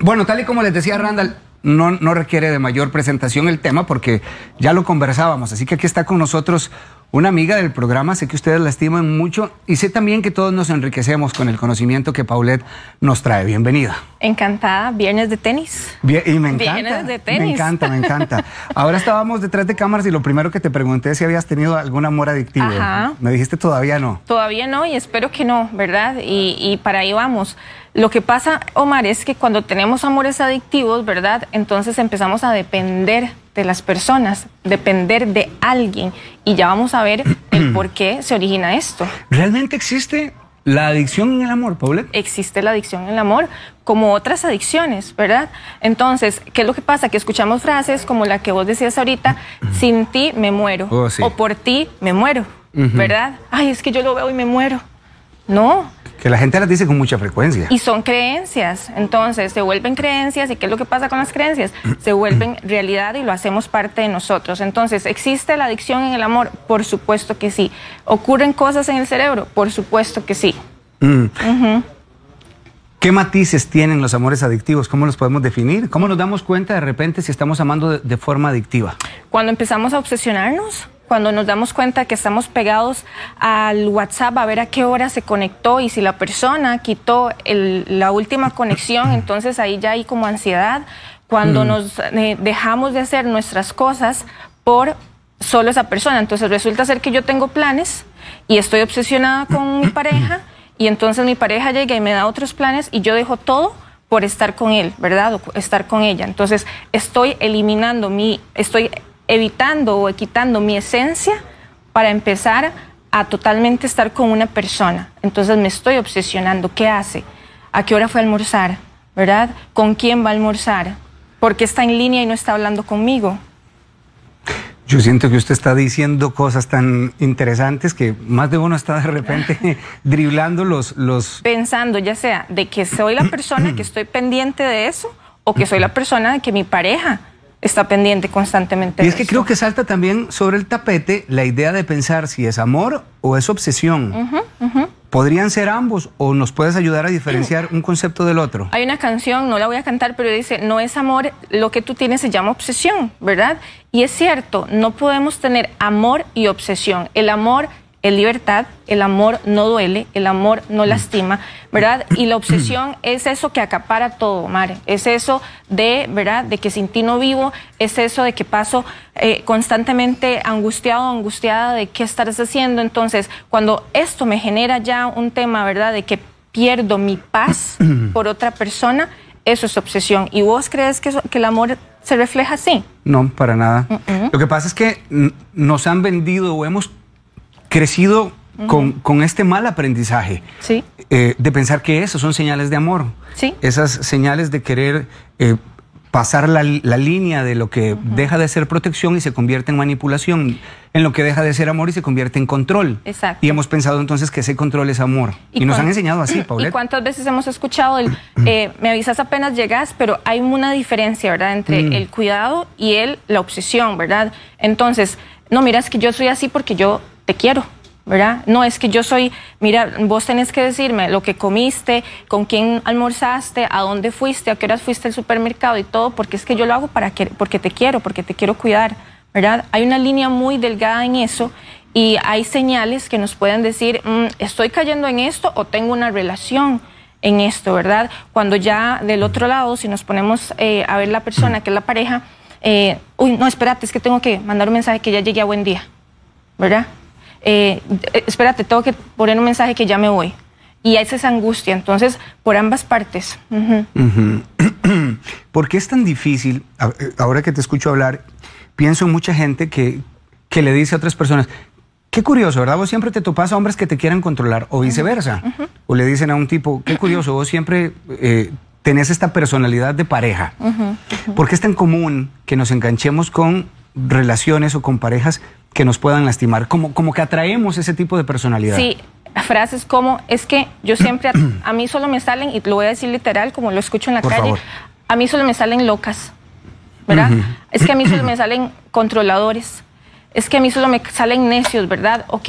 Bueno, tal y como les decía Randall, no, no requiere de mayor presentación el tema porque ya lo conversábamos. Así que aquí está con nosotros una amiga del programa. Sé que ustedes la estiman mucho y sé también que todos nos enriquecemos con el conocimiento que Paulette nos trae. Bienvenida. Encantada. Viernes de tenis. y me encanta. Viernes de tenis. Me encanta, me encanta. Ahora estábamos detrás de cámaras y lo primero que te pregunté es si habías tenido algún amor adictivo. Ajá. Me dijiste todavía no. Todavía no y espero que no, ¿verdad? Y, y para ahí vamos. Lo que pasa, Omar, es que cuando tenemos amores adictivos, ¿verdad? Entonces empezamos a depender de las personas, depender de alguien. Y ya vamos a ver el por qué se origina esto. ¿Realmente existe la adicción en el amor, Paulette? Existe la adicción en el amor, como otras adicciones, ¿verdad? Entonces, ¿qué es lo que pasa? Que escuchamos frases como la que vos decías ahorita, sin ti me muero, oh, o por ti me muero, ¿verdad? Ay, es que yo lo veo y me muero. No, que la gente las dice con mucha frecuencia. Y son creencias, entonces se vuelven creencias y ¿qué es lo que pasa con las creencias? Se vuelven realidad y lo hacemos parte de nosotros. Entonces, ¿existe la adicción en el amor? Por supuesto que sí. ¿Ocurren cosas en el cerebro? Por supuesto que sí. Mm. ¿Qué matices tienen los amores adictivos? ¿Cómo los podemos definir? ¿Cómo nos damos cuenta de repente si estamos amando de forma adictiva? Cuando empezamos a obsesionarnos cuando nos damos cuenta que estamos pegados al WhatsApp a ver a qué hora se conectó y si la persona quitó la última conexión, entonces ahí ya hay como ansiedad. Cuando mm. nos eh, dejamos de hacer nuestras cosas por solo esa persona, entonces resulta ser que yo tengo planes y estoy obsesionada con mi pareja y entonces mi pareja llega y me da otros planes y yo dejo todo por estar con él, ¿verdad? O estar con ella. Entonces estoy eliminando mi, estoy evitando o quitando mi esencia para empezar a totalmente estar con una persona. Entonces me estoy obsesionando. ¿Qué hace? ¿A qué hora fue a almorzar? ¿Verdad? ¿Con quién va a almorzar? ¿Por qué está en línea y no está hablando conmigo? Yo siento que usted está diciendo cosas tan interesantes que más de uno está de repente driblando los, los... Pensando ya sea de que soy la persona que estoy pendiente de eso o que soy la persona de que mi pareja está pendiente constantemente. Y es que creo que salta también sobre el tapete la idea de pensar si es amor o es obsesión. ¿Podrían ser ambos o nos puedes ayudar a diferenciar un concepto del otro? Hay una canción, no la voy a cantar, pero dice, no es amor, lo que tú tienes se llama obsesión, ¿verdad? Y es cierto, no podemos tener amor y obsesión. El amor libertad, el amor no duele, el amor no mm. lastima, ¿verdad? Y la obsesión es eso que acapara todo, madre. es eso de, ¿verdad? De que sin ti no vivo, es eso de que paso eh, constantemente angustiado, angustiada de qué estás haciendo. Entonces, cuando esto me genera ya un tema, ¿verdad? De que pierdo mi paz por otra persona, eso es obsesión. ¿Y vos crees que, que el amor se refleja así? No, para nada. Lo que pasa es que nos han vendido o hemos crecido con, este mal aprendizaje. Sí. Eh, de pensar que eso son señales de amor. Sí. Esas señales de querer eh, pasar la, línea de lo que deja de ser protección y se convierte en manipulación, en lo que deja de ser amor y se convierte en control. Exacto. Y hemos pensado entonces que ese control es amor. Y, nos han enseñado así, Paulette. ¿Y cuántas veces hemos escuchado el, eh, me avisas apenas llegas, pero hay una diferencia, ¿verdad?, entre mm. el cuidado y el, la obsesión, ¿verdad? Entonces, no, mira, es que yo soy así porque yo te quiero. ¿verdad? No es que yo soy, mira, vos tenés que decirme lo que comiste, con quién almorzaste, a dónde fuiste, a qué horas fuiste al supermercado y todo, porque es que yo lo hago para que, porque te quiero, porque te quiero cuidar, ¿verdad? Hay una línea muy delgada en eso y hay señales que nos pueden decir, mm, estoy cayendo en esto o tengo una relación en esto, ¿verdad? Cuando ya del otro lado, si nos ponemos eh, a ver la persona que es la pareja, eh, uy, no, espérate, es que tengo que mandar un mensaje que ya llegué a buen día, ¿verdad? Eh, eh, espérate, tengo que poner un mensaje que ya me voy. Y esa es angustia, entonces, por ambas partes. ¿Por qué es tan difícil, eh, ahora que te escucho hablar, pienso en mucha gente que, que le dice a otras personas, Qué curioso, ¿verdad? Vos siempre te topas a hombres que te quieran controlar o viceversa. O le dicen a un tipo, qué curioso, vos siempre tenés esta personalidad de pareja. ¿Por qué es tan común que nos enganchemos con relaciones o con parejas que nos puedan lastimar, como, como que atraemos ese tipo de personalidad. Sí, frases como, es que yo siempre, a, mí solo me salen, y lo voy a decir literal, como lo escucho en la calle, a mí solo me salen locas, ¿verdad? Es que a mí solo me salen controladores, es que a mí solo me salen necios, ¿verdad? Ok,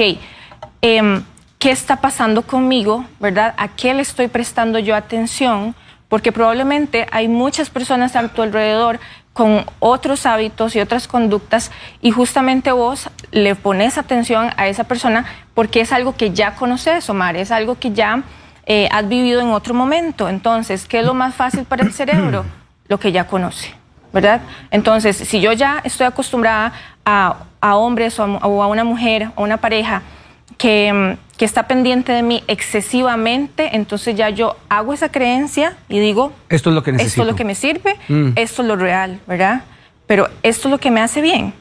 em, ¿qué está pasando conmigo, ¿verdad? ¿A qué le estoy prestando yo atención? Porque probablemente hay muchas personas a tu alrededor con otros hábitos y otras conductas y justamente vos le pones atención a esa persona porque es algo que ya conoces, Omar, es algo que ya eh, has vivido en otro momento. Entonces, ¿qué es lo más fácil para el cerebro? Lo que ya conoce, ¿verdad? Entonces, si yo ya estoy acostumbrada a, hombres o a una mujer o una pareja, Mm, que, está pendiente de mí excesivamente, entonces ya yo hago esa creencia y digo, esto es lo que necesito. Esto es lo que me sirve, mm. esto es lo real, ¿verdad? Pero esto es lo que me hace bien.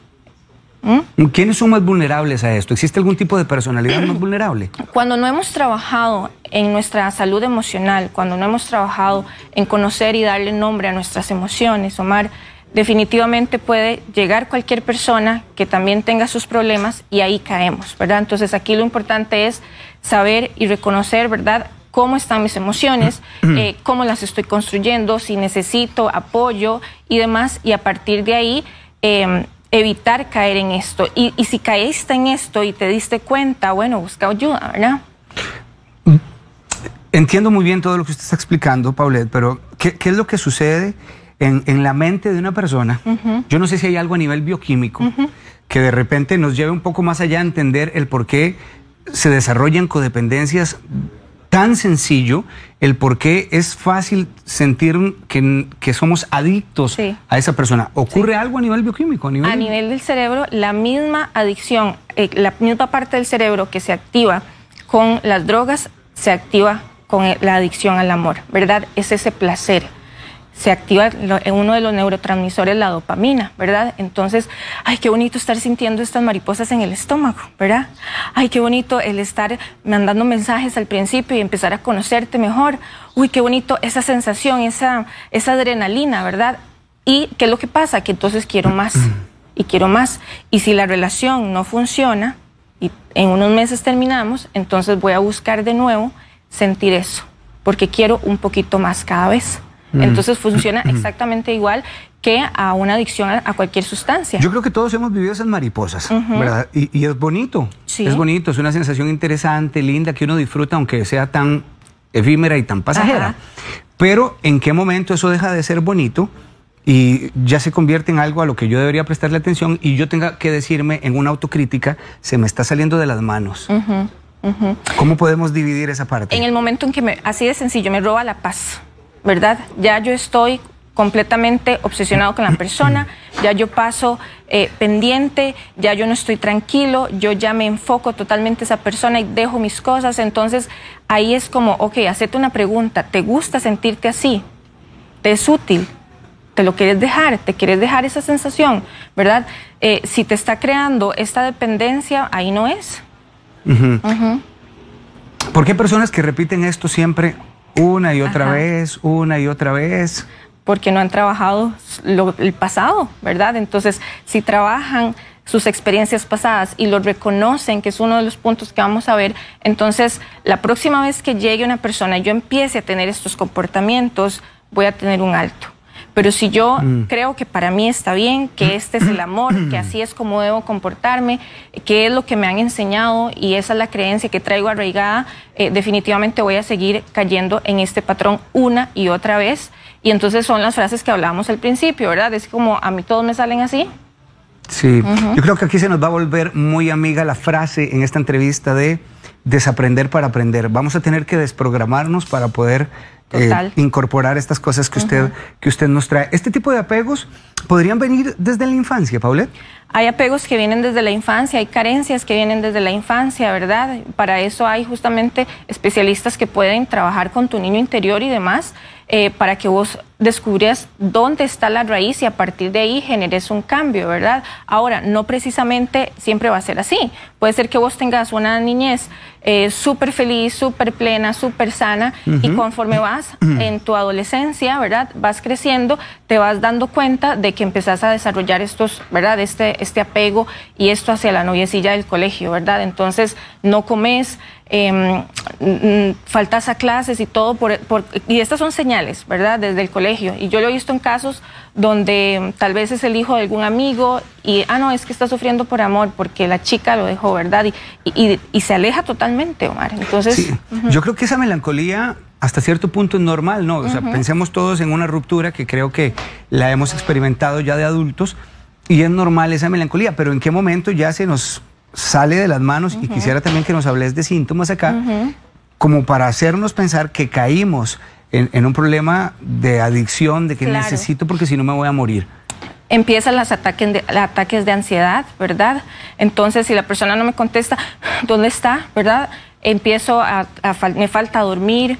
¿Quiénes son más vulnerables a esto? ¿Existe algún tipo de personalidad más vulnerable? Cuando no hemos trabajado en nuestra salud emocional, cuando no hemos trabajado en conocer y darle nombre a nuestras emociones, Omar, definitivamente puede llegar cualquier persona que también tenga sus problemas y ahí caemos, ¿verdad? Entonces aquí lo importante es saber y reconocer, ¿verdad? cómo están mis emociones, eh, cómo las estoy construyendo, si necesito apoyo y demás, y a partir de ahí em, evitar caer en esto. Y, si caíste en esto y te diste cuenta, bueno, busca ayuda, ¿verdad? Mm, entiendo muy bien todo lo que usted está explicando, Paulette, pero ¿qué, qué es lo que sucede en, la mente de una persona, yo no sé si hay algo a nivel bioquímico que de repente nos lleve un poco más allá a entender el por qué se desarrollan codependencias tan sencillo el por qué es fácil sentir que, que somos adictos a esa persona. ¿Ocurre algo a nivel bioquímico? A nivel, del cerebro, la misma adicción, eh, la misma parte del cerebro que se activa con las drogas, se activa con la adicción al amor, ¿verdad? Es ese placer se activa en uno de los neurotransmisores la dopamina, ¿verdad? Entonces, ay, qué bonito estar sintiendo estas mariposas en el estómago, ¿verdad? Ay, qué bonito el estar mandando mensajes al principio y empezar a conocerte mejor. Uy, qué bonito esa sensación, esa, esa adrenalina, ¿verdad? ¿Y qué es lo que pasa? Que entonces quiero más y quiero más. Y si la relación no funciona y en unos meses terminamos, entonces voy a buscar de nuevo sentir eso, porque quiero un poquito más cada vez. Mm. Entonces funciona mm. exactamente igual que a una adicción a cualquier sustancia. Yo creo que todos hemos vivido esas mariposas, ¿verdad? Y, es bonito. Sí. Es bonito, es una sensación interesante, linda, que uno disfruta aunque sea tan efímera y tan pasajera. Pero en qué momento eso deja de ser bonito y ya se convierte en algo a lo que yo debería prestarle atención y yo tenga que decirme en una autocrítica, se me está saliendo de las manos. ¿Cómo podemos dividir esa parte? En el momento en que así de sencillo, me roba la paz ¿verdad? Ya yo estoy completamente obsesionado con la persona, ya yo paso eh, pendiente, ya yo no estoy tranquilo, yo ya me enfoco totalmente a esa persona y dejo mis cosas, entonces ahí es como, ok, hacete una pregunta, ¿te gusta sentirte así? ¿Te es útil? ¿Te lo quieres dejar? ¿Te quieres dejar esa sensación? ¿Verdad? Eh, si te está creando esta dependencia, ahí no es. ¿Por qué personas que repiten esto siempre una y otra vez, una y otra vez. Porque no han trabajado el pasado, ¿verdad? Entonces, si trabajan sus experiencias pasadas y lo reconocen, que es uno de los puntos que vamos a ver, entonces la próxima vez que llegue una persona y yo empiece a tener estos comportamientos, voy a tener un alto. Pero si yo mm. creo que para mí está bien, que mm. este es el amor, que mm. así es como debo comportarme, que es lo que me han enseñado y esa es la creencia que traigo arraigada, eh, definitivamente voy a seguir cayendo en este patrón una y otra vez. Y entonces son las frases que hablábamos al principio, ¿verdad? Es como a mí todos me salen así. Sí, yo creo que aquí se nos va a volver muy amiga la frase en esta entrevista de desaprender para aprender. Vamos a tener que desprogramarnos para poder eh, incorporar estas cosas que usted, que usted nos trae. ¿Este tipo de apegos podrían venir desde la infancia, Paulette? hay apegos que vienen desde la infancia, hay carencias que vienen desde la infancia, ¿verdad? Para eso hay justamente especialistas que pueden trabajar con tu niño interior y demás, eh, para que vos descubrías dónde está la raíz y a partir de ahí generes un cambio, ¿verdad? Ahora, no precisamente siempre va a ser así. Puede ser que vos tengas una niñez eh, súper feliz, súper plena, súper sana, y conforme vas en tu adolescencia, ¿verdad? Vas creciendo, te vas dando cuenta de que empezás a desarrollar estos, ¿verdad? Este, este apego y esto hacia la noviecilla del colegio, ¿verdad? Entonces no comes, em, faltas a clases y todo, por, y estas son señales, ¿verdad? Desde el colegio. Y yo lo he visto en casos donde tal vez es el hijo de algún amigo y, ah, no, es que está sufriendo por amor porque la chica lo dejó, ¿verdad? Y, y, y se aleja totalmente, Omar. Entonces... Sí. Yo creo que esa melancolía hasta cierto punto es normal, ¿no? O sea, pensemos todos en una ruptura que creo que la hemos experimentado ya de adultos y es normal esa melancolía, pero ¿en qué momento ya se nos sale de las manos? Y quisiera también que nos hables de síntomas acá, como para hacernos pensar que caímos en, un problema de adicción, de que necesito porque si no me voy a morir empiezan los ataques de, ansiedad, ¿verdad? Entonces, si la persona no me contesta, ¿dónde está? ¿Verdad? Empiezo a me falta dormir,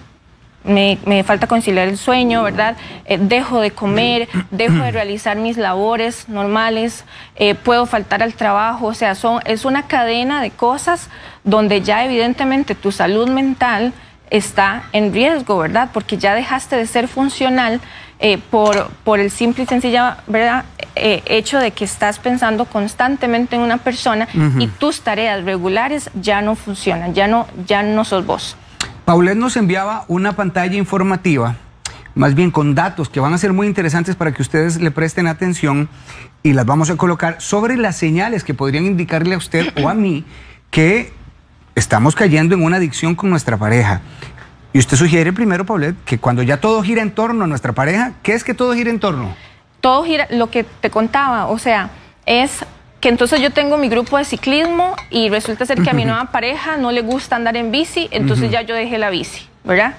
me, falta conciliar el sueño, ¿verdad? Eh, dejo de comer, dejo de realizar mis labores normales, eh, puedo faltar al trabajo, o sea, son, es una cadena de cosas donde ya evidentemente tu salud mental está en riesgo, ¿verdad? Porque ya dejaste de ser funcional eh, por, el simple y sencillo ¿verdad? hecho de que estás pensando constantemente en una persona y tus tareas regulares ya no funcionan, ya no, ya no sos vos. Paulet nos enviaba una pantalla informativa, más bien con datos que van a ser muy interesantes para que ustedes le presten atención y las vamos a colocar sobre las señales que podrían indicarle a usted o a mí que estamos cayendo en una adicción con nuestra pareja. Y usted sugiere primero, Paulet, que cuando ya todo gira en torno a nuestra pareja, ¿qué es que todo gira en torno? Todo gira, lo que te contaba, o sea, es entonces yo tengo mi grupo de ciclismo y resulta ser que a mi nueva pareja no le gusta andar en bici, entonces ya yo dejé la bici, ¿verdad?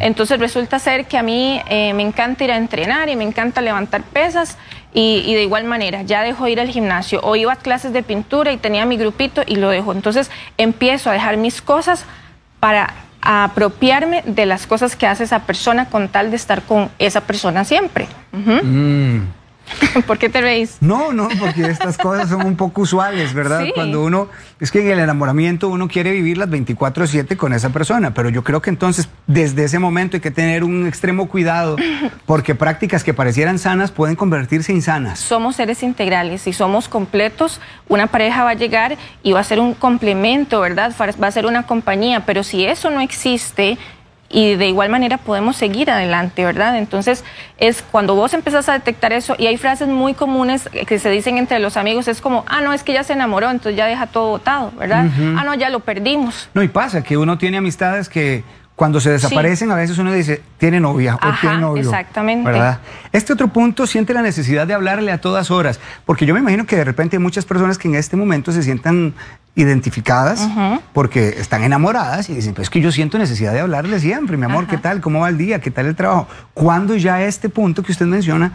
Entonces resulta ser que a mí eh, me encanta ir a entrenar y me encanta levantar pesas y, de igual manera ya dejo ir al gimnasio o iba a clases de pintura y tenía mi grupito y lo dejo. Entonces empiezo a dejar mis cosas para apropiarme de las cosas que hace esa persona con tal de estar con esa persona siempre. ¿Por qué te veis? No, no, porque estas cosas son un poco usuales, ¿verdad? Cuando uno, es que en el enamoramiento uno quiere vivir las 24/7 con esa persona, pero yo creo que entonces desde ese momento hay que tener un extremo cuidado, porque prácticas que parecieran sanas pueden convertirse en sanas. Somos seres integrales y somos completos, una pareja va a llegar y va a ser un complemento, ¿verdad? Va a ser una compañía, pero si eso no existe, y de igual manera podemos seguir adelante, ¿verdad? Entonces, es cuando vos empezás a detectar eso y hay frases muy comunes que se dicen entre los amigos, es como, ah, no, es que ya se enamoró, entonces ya deja todo botado, ¿verdad? Ah, no, ya lo perdimos. No, y pasa que uno tiene amistades que cuando se desaparecen, a veces uno dice, tiene novia o tiene novio. Exactamente. ¿verdad? Este otro punto siente la necesidad de hablarle a todas horas, porque yo me imagino que de repente hay muchas personas que en este momento se sientan identificadas porque están enamoradas y dicen, pues es que yo siento necesidad de hablarle siempre, mi amor, ¿qué tal? ¿Cómo va el día? ¿Qué tal el trabajo? ¿Cuándo ya este punto que usted menciona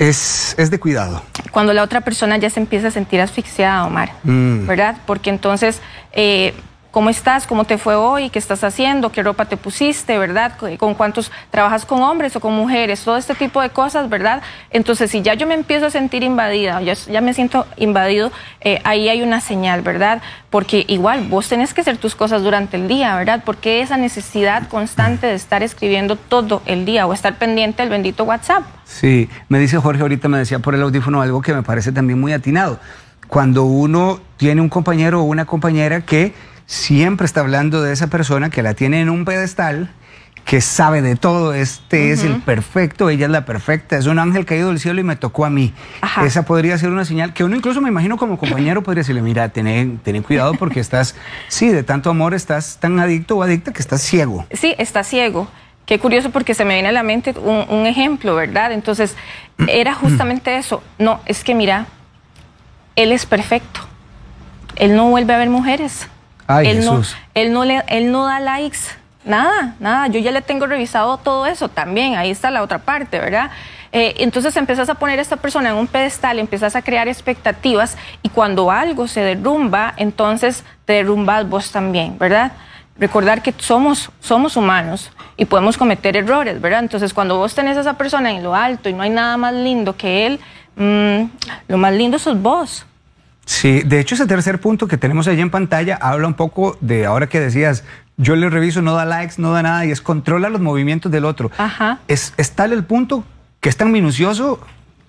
es, es de cuidado. Cuando la otra persona ya se empieza a sentir asfixiada, Omar, mm. ¿verdad? Porque entonces... Eh, cómo estás, cómo te fue hoy, qué estás haciendo, qué ropa te pusiste, ¿verdad? Con cuántos trabajas con hombres o con mujeres, todo este tipo de cosas, ¿verdad? Entonces, si ya yo me empiezo a sentir invadida, ya, me siento invadido, eh, ahí hay una señal, ¿verdad? Porque igual vos tenés que hacer tus cosas durante el día, ¿verdad? Porque esa necesidad constante de estar escribiendo todo el día o estar pendiente del bendito WhatsApp. Sí, me dice Jorge ahorita, me decía por el audífono algo que me parece también muy atinado. Cuando uno tiene un compañero o una compañera que siempre está hablando de esa persona que la tiene en un pedestal, que sabe de todo, este es el perfecto, ella es la perfecta, es un ángel caído del cielo y me tocó a mí. Esa podría ser una señal que uno incluso me imagino como compañero podría decirle, mira, ten, cuidado porque estás, sí, de tanto amor estás tan adicto o adicta que estás ciego. Sí, está ciego. Qué curioso porque se me viene a la mente un, un ejemplo, ¿verdad? Entonces, era justamente eso. No, es que mira, él es perfecto. Él no vuelve a ver mujeres él, No, él, no le, él no da likes, nada, nada. Yo ya le tengo revisado todo eso también, ahí está la otra parte, ¿verdad? Eh, entonces empiezas a poner a esta persona en un pedestal, empiezas a crear expectativas y cuando algo se derrumba, entonces te derrumbas vos también, ¿verdad? Recordar que somos, somos humanos y podemos cometer errores, ¿verdad? Entonces cuando vos tenés a esa persona en lo alto y no hay nada más lindo que él, mm, lo más lindo sos vos. Sí, de hecho ese tercer punto que tenemos allí en pantalla habla un poco de ahora que decías, yo le reviso, no da likes, no da nada, y es controla los movimientos del otro. Ajá. Es, tal el punto que es tan minucioso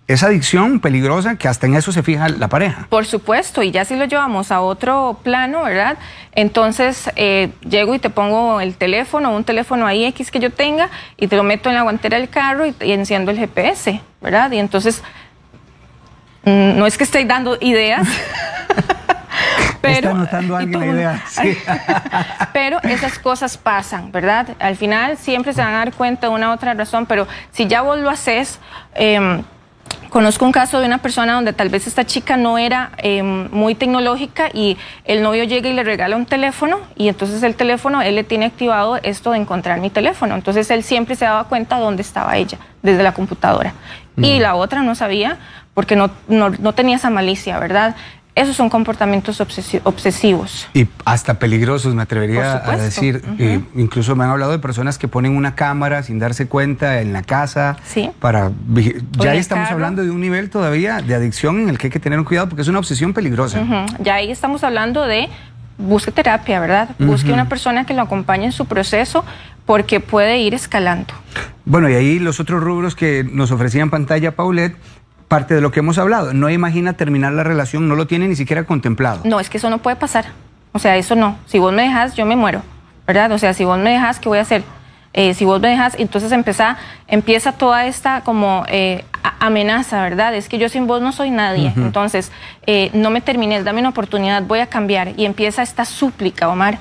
esa adicción peligrosa que hasta en eso se fija la pareja. Por supuesto, y ya si lo llevamos a otro plano, ¿verdad? Entonces eh, llego y te pongo el teléfono, un teléfono ahí X que yo tenga, y te lo meto en la guantera del carro y, y enciendo el GPS, ¿verdad? Y entonces Mm, no es que esté dando ideas. pero, pero esas cosas pasan, ¿verdad? Al final siempre se van a dar cuenta de una u otra razón, pero si ya vos lo haces, em, conozco un caso de una persona donde tal vez esta chica no era em, muy tecnológica y el novio llega y le regala un teléfono y entonces el teléfono, él le tiene activado esto de encontrar mi teléfono. Entonces él siempre se daba cuenta dónde estaba ella, desde la computadora. Mm. Y la otra no sabía porque no, tenía esa malicia, ¿verdad? Esos son comportamientos obsesivos. Y hasta peligrosos, me atrevería a decir. Eh, incluso me han hablado de personas que ponen una cámara sin darse cuenta en la casa. Sí. Para, ya ahí estamos hablando de un nivel todavía de adicción en el que hay que tener un cuidado porque es una obsesión peligrosa. Ya ahí estamos hablando de busque terapia, ¿verdad? Busque una persona que lo acompañe en su proceso porque puede ir escalando. Bueno, y ahí los otros rubros que nos ofrecían pantalla Paulette parte de lo que hemos hablado. No imagina terminar la relación, no lo tiene ni siquiera contemplado. No, es que eso no puede pasar. O sea, eso no. Si vos me dejas, yo me muero. ¿Verdad? O sea, si vos me dejas, ¿qué voy a hacer? Eh, si vos me dejas, entonces empieza toda esta como eh, amenaza, ¿verdad? Es que yo sin vos no soy nadie. Entonces, eh, no me termines, dame una oportunidad, voy a cambiar. Y empieza esta súplica, Omar.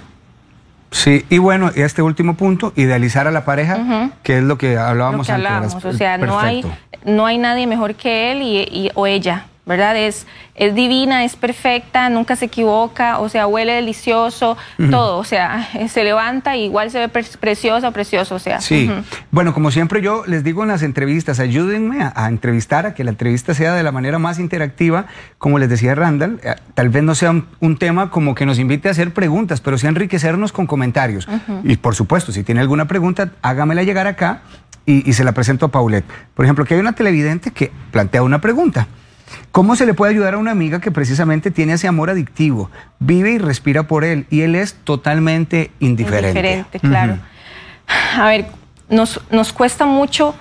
Sí, y bueno, y este último punto, idealizar a la pareja, que es lo que hablábamos o sea, no hay, no hay nadie mejor que él y, o ella. ¿verdad? Es, es divina, es perfecta, nunca se equivoca, o sea, huele delicioso, todo, o sea, se levanta y igual se ve pre preciosa, precioso, o sea. Sí, bueno, como siempre yo les digo en las entrevistas, ayúdenme a, entrevistar, a que la entrevista sea de la manera más interactiva, como les decía Randall, eh, tal vez no sea un, tema como que nos invite a hacer preguntas, pero sí a enriquecernos con comentarios. Y por supuesto, si tiene alguna pregunta, hágamela llegar acá y, se la presento a Paulette. Por ejemplo, que hay una televidente que plantea una pregunta. ¿Cómo se le puede ayudar a una amiga que precisamente tiene ese amor adictivo, vive y respira por él y él es totalmente indiferente? Indiferente, claro. A ver, nos, nos cuesta mucho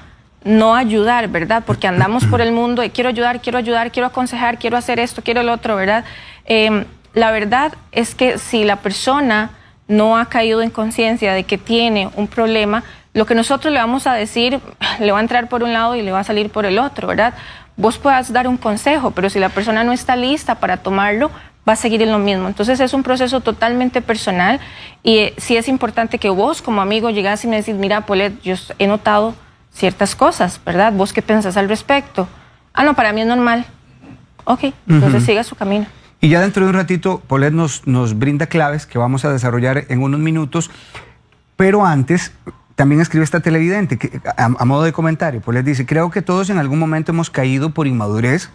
no ayudar, ¿verdad? Porque andamos por el mundo y quiero ayudar, quiero ayudar, quiero aconsejar, quiero hacer esto, quiero lo otro, ¿verdad? Em, la verdad es que si la persona no ha caído en conciencia de que tiene un problema, lo que nosotros le vamos a decir le va a entrar por un lado y le va a salir por el otro, ¿verdad? Vos puedas dar un consejo, pero si la persona no está lista para tomarlo, va a seguir en lo mismo. Entonces es un proceso totalmente personal y eh, sí es importante que vos como amigo llegás y me decís, mira, Polet, yo he notado ciertas cosas, ¿verdad? ¿Vos qué pensás al respecto? Ah, no, para mí es normal. Ok, entonces siga su camino. Y ya dentro de un ratito, Polet nos, nos brinda claves que vamos a desarrollar en unos minutos, pero antes también escribe esta televidente, a, modo de comentario, pues les dice, creo que todos en algún momento hemos caído por inmadurez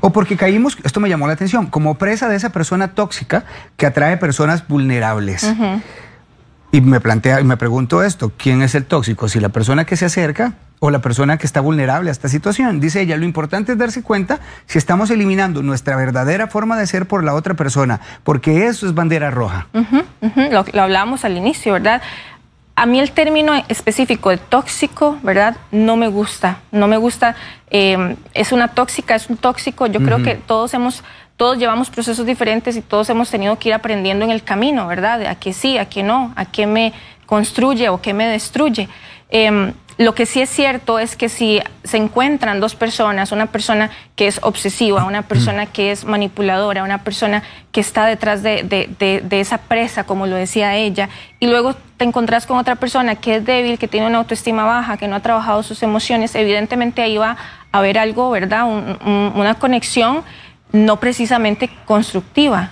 o porque caímos, esto me llamó la atención, como presa de esa persona tóxica que atrae personas vulnerables. Y me plantea, y me pregunto esto, ¿quién es el tóxico? Si la persona que se acerca o la persona que está vulnerable a esta situación. Dice ella, lo importante es darse cuenta si estamos eliminando nuestra verdadera forma de ser por la otra persona, porque eso es bandera roja. lo hablábamos al inicio, ¿verdad? a mí el término específico de tóxico, ¿verdad? No me gusta, no me gusta, eh, es una tóxica, es un tóxico, yo creo que todos hemos, todos llevamos procesos diferentes y todos hemos tenido que ir aprendiendo en el camino, ¿verdad? A qué sí, a qué no, a qué me construye o qué me destruye. Em, lo que sí es cierto es que si se encuentran dos personas, una persona que es obsesiva, una persona mm. que es manipuladora, una persona que está detrás de, de, de, esa presa, como lo decía ella, y luego te encontrás con otra persona que es débil, que tiene una autoestima baja, que no ha trabajado sus emociones, evidentemente ahí va a haber algo, ¿verdad? una conexión no precisamente constructiva.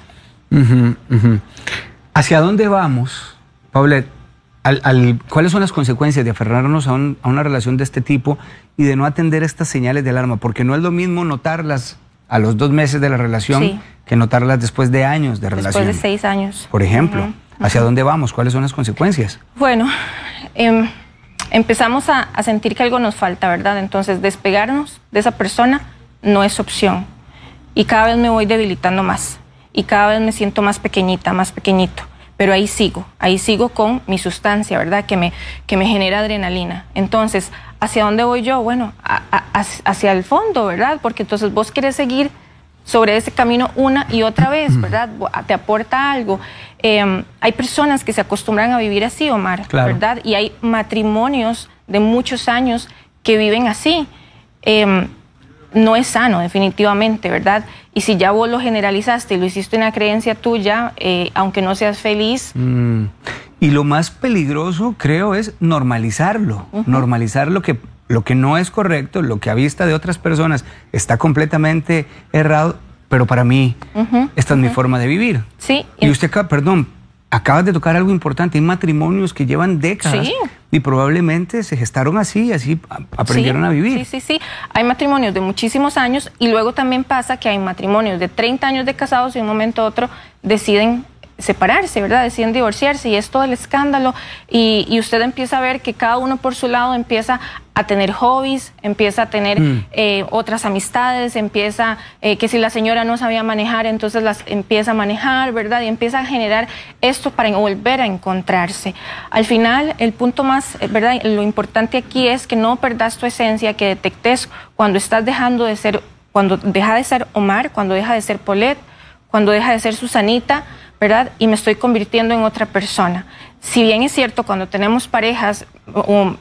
¿Hacia dónde vamos, Paulette? al, ¿Cuáles son las consecuencias de aferrarnos a, una relación de este tipo y de no atender estas señales de alarma? Porque no es lo mismo notarlas a los dos meses de la relación que notarlas después de años de relación. Después de seis años. Por ejemplo, ¿hacia dónde vamos? ¿Cuáles son las consecuencias? Bueno, em, empezamos a, sentir que algo nos falta, ¿verdad? Entonces, despegarnos de esa persona no es opción. Y cada vez me voy debilitando más. Y cada vez me siento más pequeñita, más pequeñito pero ahí sigo, ahí sigo con mi sustancia, ¿verdad? Que me, que me genera adrenalina. Entonces, ¿hacia dónde voy yo? Bueno, hacia el fondo, ¿verdad? Porque entonces vos querés seguir sobre ese camino una y otra vez, ¿verdad? Te aporta algo. Em, hay personas que se acostumbran a vivir así, Omar, ¿verdad? Y hay matrimonios de muchos años que viven así. Em, no es sano, definitivamente, ¿verdad? Y si ya vos lo generalizaste y lo hiciste una creencia tuya, eh, aunque no seas feliz. Mm. Y lo más peligroso, creo, es normalizarlo. Normalizar lo que, lo que no es correcto, lo que a vista de otras personas está completamente errado, pero para mí, esta es mi forma de vivir. Sí. Y usted, perdón, acabas de tocar algo importante. Hay matrimonios que llevan décadas y probablemente se gestaron así, así aprendieron a vivir. Sí, sí, sí. Hay matrimonios de muchísimos años y luego también pasa que hay matrimonios de 30 años de casados y de un momento a otro deciden separarse, ¿verdad? Deciden divorciarse y es todo el escándalo y, usted empieza a ver que cada uno por su lado empieza a tener hobbies, empieza a tener mm. eh, otras amistades, empieza eh, que si la señora no sabía manejar, entonces las empieza a manejar, ¿verdad? Y empieza a generar esto para volver a encontrarse. Al final, el punto más, ¿verdad? Lo importante aquí es que no perdas tu esencia, que detectes cuando estás dejando de ser, cuando deja de ser Omar, cuando deja de ser Polet, cuando deja de ser Susanita ¿verdad? Y me estoy convirtiendo en otra persona. Si bien es cierto, cuando tenemos parejas,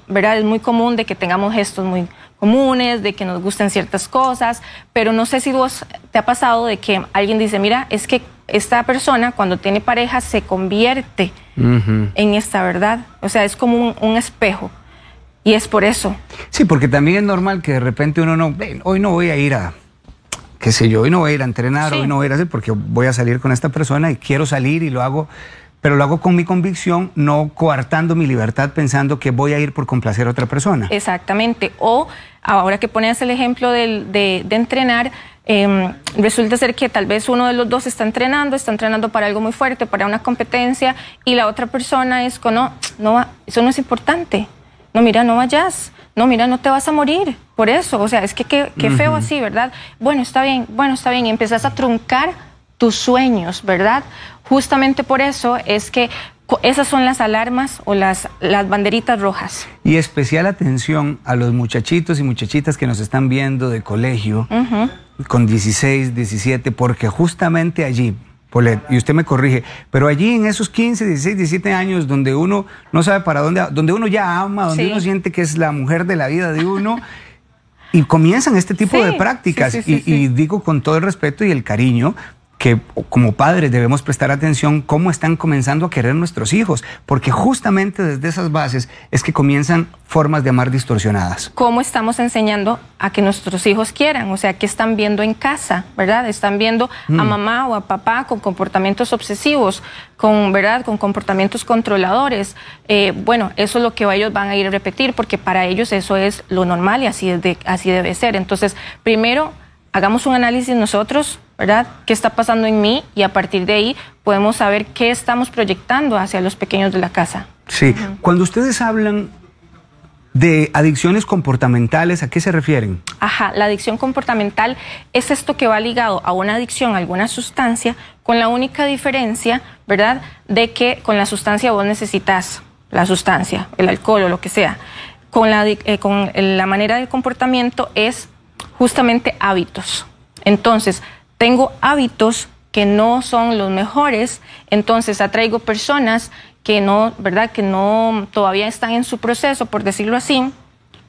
¿verdad? Es muy común de que tengamos gestos muy comunes, de que nos gusten ciertas cosas, pero no sé si vos te ha pasado de que alguien dice, mira, es que esta persona cuando tiene pareja se convierte en esta verdad. O sea, es como un, espejo. Y es por eso. Sí, porque también es normal que de repente uno no, hoy no voy a ir a, que sé yo, hoy no voy a ir a entrenar, hoy no voy a ir a hacer porque voy a salir con esta persona y quiero salir y lo hago, pero lo hago con mi convicción, no coartando mi libertad pensando que voy a ir por complacer a otra persona. Exactamente. O ahora que pones el ejemplo de, de, entrenar, em, resulta ser que tal vez uno de los dos está entrenando, está entrenando para algo muy fuerte, para una competencia, y la otra persona es como, no, no, eso no es importante no, mira, no vayas, no, mira, no te vas a morir por eso, o sea, es que qué, feo así, ¿verdad? Bueno, está bien, bueno, está bien, y empezás a truncar tus sueños, ¿verdad? Justamente por eso es que esas son las alarmas o las, las banderitas rojas. Y especial atención a los muchachitos y muchachitas que nos están viendo de colegio con 16, 17, porque justamente allí y usted me corrige, pero allí en esos 15, 16, 17 años donde uno no sabe para dónde, donde uno ya ama, donde uno siente que es la mujer de la vida de uno, y comienzan este tipo de prácticas. y digo con todo el respeto y el cariño, que como padres debemos prestar atención cómo están comenzando a querer nuestros hijos, porque justamente desde esas bases es que comienzan formas de amar distorsionadas. ¿Cómo estamos enseñando a que nuestros hijos quieran? O sea, ¿qué están viendo en casa, verdad? Están viendo a mm. mamá o a papá con comportamientos obsesivos, con, ¿verdad? Con comportamientos controladores. Eh, bueno, eso es lo que ellos van a ir a repetir, porque para ellos eso es lo normal y así, así debe ser. Entonces, primero hagamos un análisis nosotros, ¿verdad? ¿Qué está pasando en mí? Y a partir de ahí podemos saber qué estamos proyectando hacia los pequeños de la casa. Sí, cuando ustedes hablan de adicciones comportamentales, ¿a qué se refieren? Ajá, la adicción comportamental es esto que va ligado a una adicción a alguna sustancia, con la única diferencia, ¿verdad?, de que con la sustancia vos necesitas la sustancia, el alcohol o lo que sea. Con la, eh, con la manera del comportamiento es justamente hábitos. Entonces, tengo hábitos que no son los mejores, entonces atraigo personas que no, ¿verdad? Que no todavía están en su proceso, por decirlo así,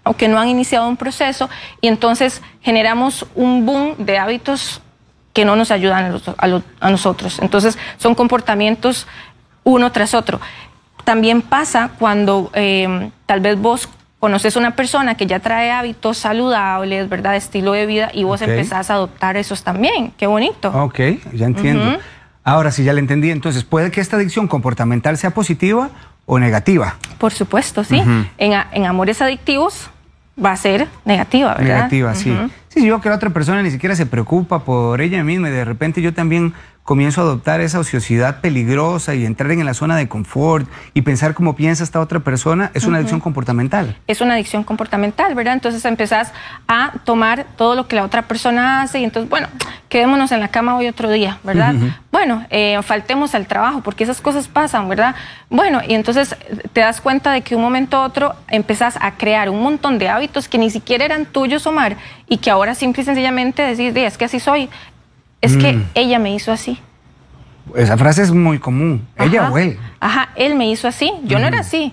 o que no han iniciado un proceso, y entonces generamos un boom de hábitos que no nos ayudan a, nosotros. Entonces son comportamientos uno tras otro. También pasa cuando eh, tal vez vos conoces una persona que ya trae hábitos saludables, ¿verdad? Estilo de vida y vos empezás a adoptar esos también. Qué bonito. Ok, ya entiendo. Ahora sí, ya le entendí. Entonces, ¿puede que esta adicción comportamental sea positiva o negativa? Por supuesto, sí. en, amores adictivos va a ser negativa, ¿verdad? Negativa, sí. Sí, yo creo que la otra persona ni siquiera se preocupa por ella misma y de repente yo también comienzo a adoptar esa ociosidad peligrosa y entrar en la zona de confort y pensar como piensa esta otra persona, es una adicción comportamental. Es una adicción comportamental, ¿verdad? Entonces empezás a tomar todo lo que la otra persona hace y entonces, bueno, quedémonos en la cama hoy otro día, ¿verdad? Bueno, eh, faltemos al trabajo porque esas cosas pasan, ¿verdad? Bueno, y entonces eh, te das cuenta de que un momento a otro empezás a crear un montón de hábitos que ni siquiera eran tuyos, Omar, y que ahora simple y sencillamente decís, es que así soy, es que mm. ella me hizo así. Esa frase es muy común. ella o él. Ajá, él me hizo así. Yo no era mm. así.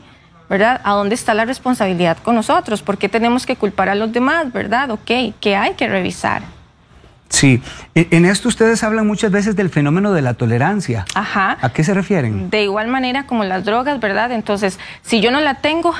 ¿Verdad? ¿A dónde está la responsabilidad con nosotros? ¿Por qué tenemos que culpar a los demás? ¿Verdad? Ok, ¿qué hay que revisar. Sí, e-, en esto ustedes hablan muchas veces del fenómeno de la tolerancia. Ajá. ¿A qué se refieren? De igual manera como las drogas, ¿verdad? Entonces, si yo no la tengo,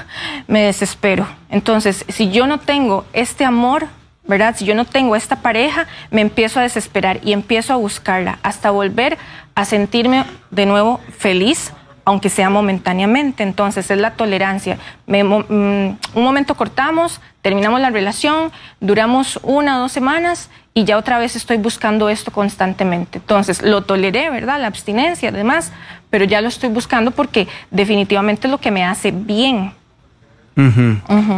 me desespero. Entonces, si yo no tengo este amor ¿verdad? Si yo no tengo esta pareja, me empiezo a desesperar y empiezo a buscarla hasta volver a sentirme de nuevo feliz, aunque sea momentáneamente. Entonces es la tolerancia. Mm, un momento cortamos, terminamos la relación, duramos una o dos semanas y ya otra vez estoy buscando esto constantemente. Entonces lo toleré, ¿verdad? La abstinencia, además, pero ya lo estoy buscando porque definitivamente es lo que me hace bien.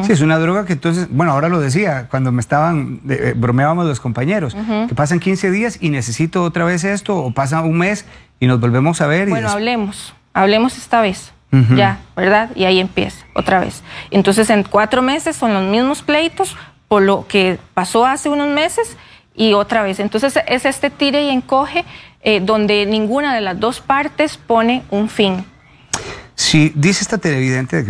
Sí, es una droga que entonces, bueno, ahora lo decía, cuando me estaban, eh, bromeábamos los compañeros, que pasan 15 días y necesito otra vez esto, o pasa un mes y nos volvemos a ver. Bueno, hablemos, hablemos esta vez, ya, ¿verdad? Y ahí empieza, otra vez. Entonces, en cuatro meses son los mismos pleitos por lo que pasó hace unos meses y otra vez. Entonces, es este tire y encoge eh, donde ninguna de las dos partes pone un fin. Si dice esta televidente,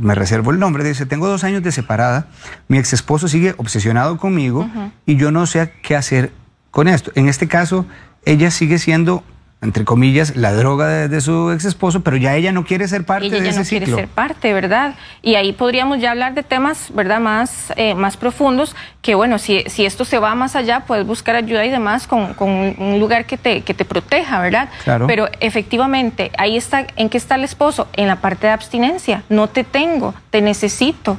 me reservo el nombre, dice, tengo dos años de separada, mi ex esposo sigue obsesionado conmigo y yo no sé qué hacer con esto. En este caso, ella sigue siendo entre comillas, la droga de, su ex esposo, pero ya ella no quiere ser parte ella de ya no quiere ser parte, ¿verdad? Y ahí podríamos ya hablar de temas, ¿verdad?, más, eh, más profundos, que bueno, si, si esto se va más allá, puedes buscar ayuda y demás con, un lugar que te, que te proteja, ¿verdad? Claro. Pero efectivamente, ahí está, ¿en qué está el esposo? En la parte de abstinencia, no te tengo, te necesito.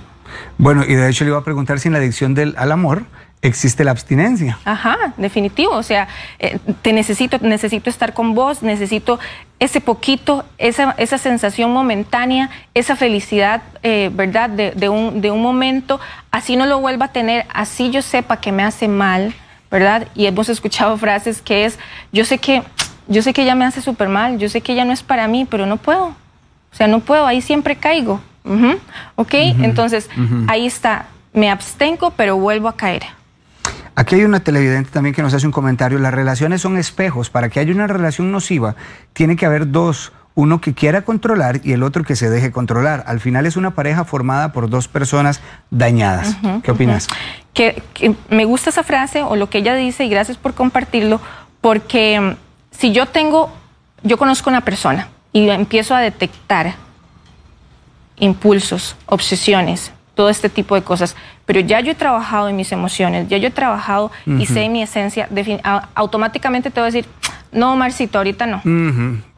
Bueno, y de hecho le iba a preguntar si en la adicción del, al amor existe la abstinencia. Ajá, definitivo. O sea, eh, te necesito, necesito estar con vos, necesito ese poquito, esa, esa sensación momentánea, esa felicidad, eh, ¿verdad? De, un, de un momento, así no lo vuelva a tener, así yo sepa que me hace mal, ¿verdad? Y hemos escuchado frases que es, yo sé que, yo sé que ella me hace súper mal, yo sé que ella no es para mí, pero no puedo. O sea, no puedo, ahí siempre caigo. ¿Ok? Entonces, ahí está, me abstengo, pero vuelvo a caer. Aquí hay una televidente también que nos hace un comentario. Las relaciones son espejos. Para que haya una relación nociva, tiene que haber dos. Uno que quiera controlar y el otro que se deje controlar. Al final es una pareja formada por dos personas dañadas. ¿Qué opinas? que, me gusta esa frase o lo que ella dice y gracias por compartirlo porque mm, si yo tengo, yo conozco una persona y empiezo a detectar impulsos, obsesiones, todo este tipo de cosas. Pero ya yo he trabajado en mis emociones, ya yo he trabajado y sé mi esencia. automáticamente te voy a decir, no, Marcito, ahorita no.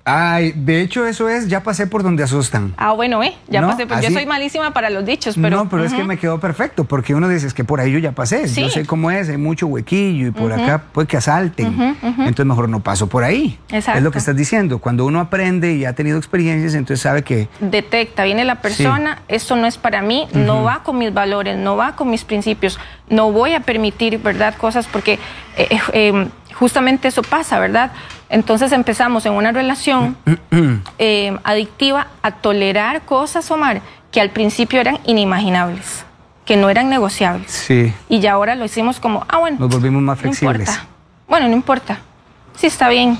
Ay, de hecho eso es, ya pasé por donde asustan. Ah, bueno, eh, ya pasé, pues yo soy malísima para los dichos, pero... No, pero es que me quedó perfecto, porque uno dice, es que por ahí yo ya pasé, sí. yo sé cómo es, hay mucho huequillo y por acá puede que asalten, entonces mejor no paso por ahí. Exacto. Es lo que estás diciendo, cuando uno aprende y ha tenido experiencias, entonces sabe que... Detecta, viene la persona, eso no es para mí, no va con mis valores, no va con mis principios, no voy a permitir, ¿verdad?, cosas porque eh, eh, eh, justamente eso pasa, ¿verdad?, entonces empezamos en una relación eh, adictiva a tolerar cosas, Omar, que al principio eran inimaginables, que no eran negociables. Sí. Y ya ahora lo hicimos como, ah, bueno. Nos volvimos más flexibles. bueno, no importa. Sí, está bien.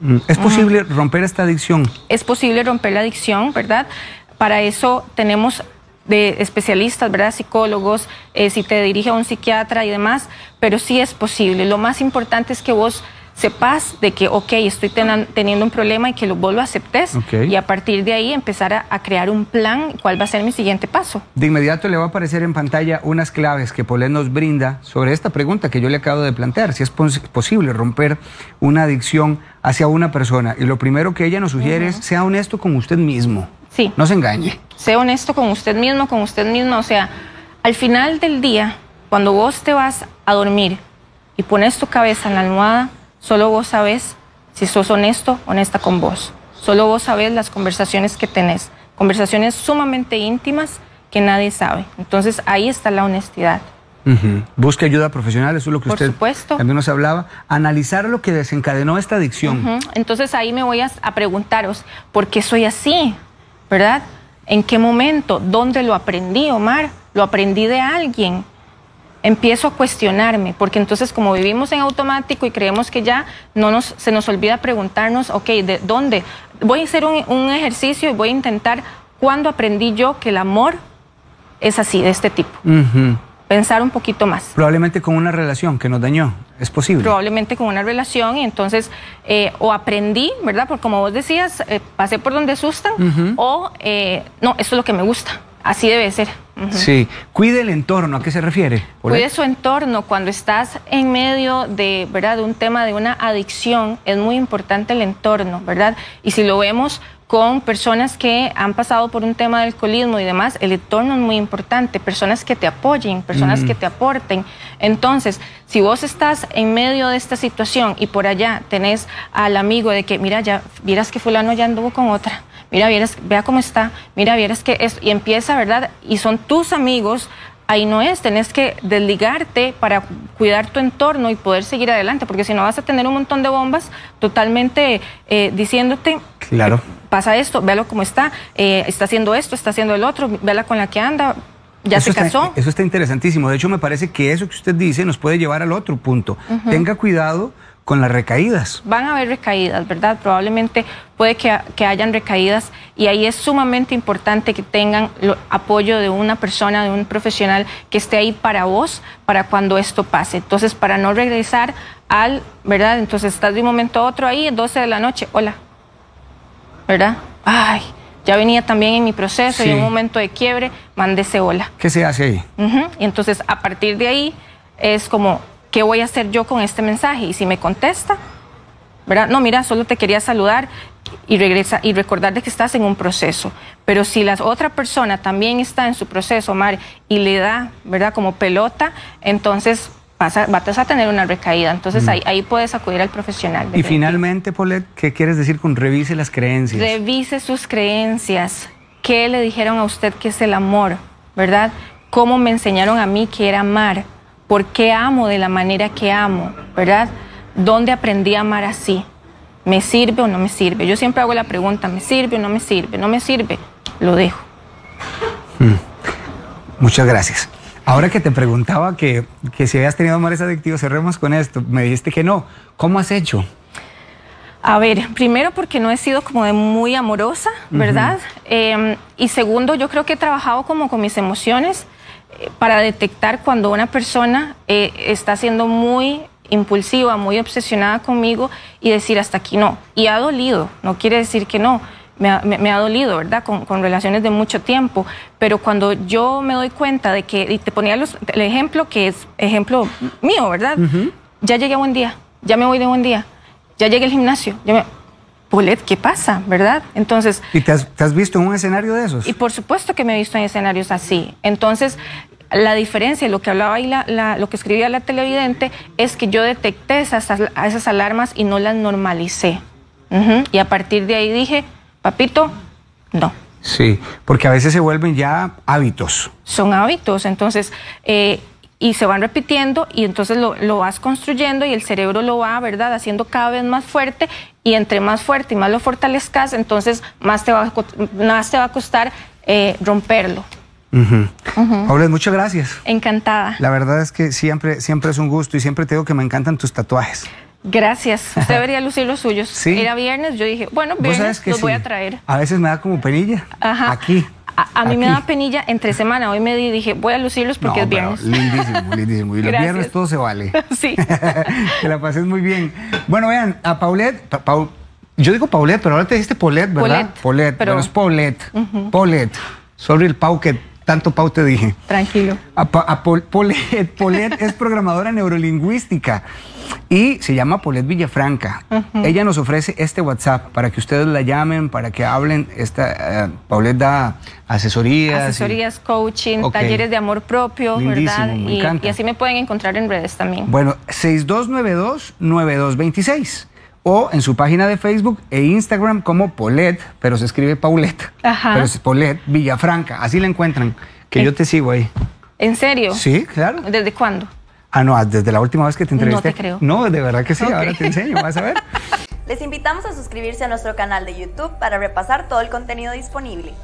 Mm, ¿Es posible romper esta adicción? Es posible romper la adicción, ¿verdad? Para eso tenemos de especialistas, ¿verdad? Psicólogos, eh, si te dirige a un psiquiatra y demás, pero sí es posible. Lo más importante es que vos sepas de que, ok, estoy teniendo un problema y que lo, vos lo aceptes. Y a partir de ahí empezar a, crear un plan, cuál va a ser mi siguiente paso. De inmediato le va a aparecer en pantalla unas claves que Polé nos brinda sobre esta pregunta que yo le acabo de plantear, si es posible romper una adicción hacia una persona. Y lo primero que ella nos sugiere es, sea honesto con usted mismo. Sí. No se engañe. Sea honesto con usted mismo, con usted mismo O sea, al final del día, cuando vos te vas a dormir y pones tu cabeza en la almohada, Solo vos sabes, si sos honesto, honesta con vos. Solo vos sabes las conversaciones que tenés. Conversaciones sumamente íntimas que nadie sabe. Entonces ahí está la honestidad. Busque ayuda profesional, eso es lo que Por usted supuesto. también nos hablaba. Analizar lo que desencadenó esta adicción. Entonces ahí me voy a, preguntaros, ¿por qué soy así? ¿Verdad? ¿En qué momento? ¿Dónde lo aprendí, Omar? ¿Lo aprendí de alguien? empiezo a cuestionarme, porque entonces como vivimos en automático y creemos que ya no nos, se nos olvida preguntarnos, ok, ¿de dónde? Voy a hacer un, ejercicio y voy a intentar cuándo aprendí yo que el amor es así, de este tipo. Pensar un poquito más. Probablemente con una relación que nos dañó, es posible. Probablemente con una relación y entonces eh, o aprendí, ¿verdad? Porque como vos decías, eh, pasé por donde asustan o eh, no, eso es lo que me gusta. Así debe ser. Sí, cuide el entorno, ¿a qué se refiere? Cuide su entorno, cuando estás en medio de, ¿verdad? un tema de una adicción, es muy importante el entorno, ¿verdad? Y si lo vemos con personas que han pasado por un tema de alcoholismo y demás, el entorno es muy importante, personas que te apoyen, personas mm. que te aporten. Entonces, si vos estás en medio de esta situación y por allá tenés al amigo de que, mira, ya, vieras que fulano ya anduvo con otra mira, vieras, vea cómo está, mira, vieras que es, y empieza, ¿verdad? Y son tus amigos, ahí no es, tenés que desligarte para cuidar tu entorno y poder seguir adelante, porque si no vas a tener un montón de bombas totalmente eh, diciéndote, claro. pasa esto, véalo cómo está, eh, está haciendo esto, está haciendo el otro, véala con la que anda. Ya se casó. eso está interesantísimo. De hecho, me parece que eso que usted dice nos puede llevar al otro punto. Tenga cuidado con las recaídas. Van a haber recaídas, ¿verdad? Probablemente puede que, hayan recaídas y ahí es sumamente importante que tengan el apoyo de una persona, de un profesional que esté ahí para vos, para cuando esto pase. Entonces, para no regresar al, ¿verdad? Entonces, estás de un momento a otro ahí, 12 de la noche, hola, ¿verdad? Ay, ya venía también en mi proceso y en un momento de quiebre, mandé ese hola. ¿Qué se hace ahí? entonces, a partir de ahí, es como ¿qué voy a hacer yo con este mensaje? Y si me contesta, ¿verdad? No, mira, solo te quería saludar y, regresa, y recordar que estás en un proceso. Pero si la otra persona también está en su proceso, Mar, y le da, ¿verdad? Como pelota, entonces vas a, a tener una recaída. Entonces mm. ahí, puedes acudir al profesional. y finalmente, Paulette, ¿qué quieres decir con revise las creencias? Revise sus creencias. ¿Qué le dijeron a usted que es el amor? ¿Verdad? ¿Cómo me enseñaron a mí que era amar? por qué amo de la manera que amo, ¿verdad? ¿Dónde aprendí a amar así? ¿Me sirve o no me sirve? Yo siempre hago la pregunta, ¿me sirve o no me sirve? ¿No me sirve? Lo dejo. Hmm. Muchas gracias. Ahora que te preguntaba que, si habías tenido amores adictivos, cerremos con esto. Me dijiste que no. ¿Cómo has hecho? A ver, primero porque no he sido como de muy amorosa, ¿verdad? Em, y segundo, yo creo que he trabajado como con mis emociones para detectar cuando una persona eh, está siendo muy impulsiva, muy obsesionada conmigo y decir hasta aquí no. Y ha dolido, no quiere decir que no, me ha, me, ha dolido, ¿verdad? Con, relaciones de mucho tiempo, pero cuando yo me doy cuenta de que, y te ponía el ejemplo que es ejemplo mío, ¿verdad? Ya llegué a buen día, ya me voy de buen día, ya llegué al gimnasio, ya me, ¿qué pasa? ¿Verdad? Entonces... ¿Y te has, visto en un escenario de esos? Y por supuesto que me he visto en escenarios así. Entonces, la diferencia, lo que hablaba y la, la, lo que escribía la televidente, es que yo detecté esas, alarmas y no las normalicé. Y a partir de ahí dije, papito, no. Sí, porque a veces se vuelven ya hábitos. Son hábitos, entonces... Eh, y se van repitiendo y entonces lo, vas construyendo y el cerebro lo va, ¿verdad?, haciendo cada vez más fuerte y entre más fuerte y más lo fortalezcas, entonces más te va, más te va a costar eh, romperlo. Uh muchas gracias. Encantada. La verdad es que siempre, siempre es un gusto y siempre te digo que me encantan tus tatuajes. Gracias. Usted debería lucir los suyos. Sí. Era viernes, yo dije, bueno, viernes los voy a traer. A veces me da como penilla. Ajá. Aquí. A, mí me da penilla entre semana. Hoy me di, dije, voy a lucirlos porque es viernes. Lindísimo, lindísimo. Y los viernes todo se vale. Sí. que la pases muy bien. Bueno, vean, a Paulette, yo digo Paulette, pero ahora te dijiste Paulette, ¿verdad? Paulette. Pero... es Paulette. Paulette. Sobre el Pauquet tanto Pau te dije. Tranquilo. A, Polet, es programadora neurolingüística y se llama Polet Villafranca. Ella nos ofrece este WhatsApp para que ustedes la llamen, para que hablen. Esta, eh, da asesorías. Asesorías, coaching, talleres de amor propio, ¿verdad? y, y así me pueden encontrar en redes también. Bueno, 6292-9226 o en su página de Facebook e Instagram como Polet, pero se escribe Paulet. Ajá. Pero es Polet Villafranca, así la encuentran. Que eh, yo te sigo ahí. ¿En serio? Sí, claro. ¿Desde cuándo? Ah, no, ah, desde la última vez que te entrevisté. No te creo. No, de verdad que sí, ahora te enseño, vas a ver. Les invitamos a suscribirse a nuestro canal de YouTube para repasar todo el contenido disponible.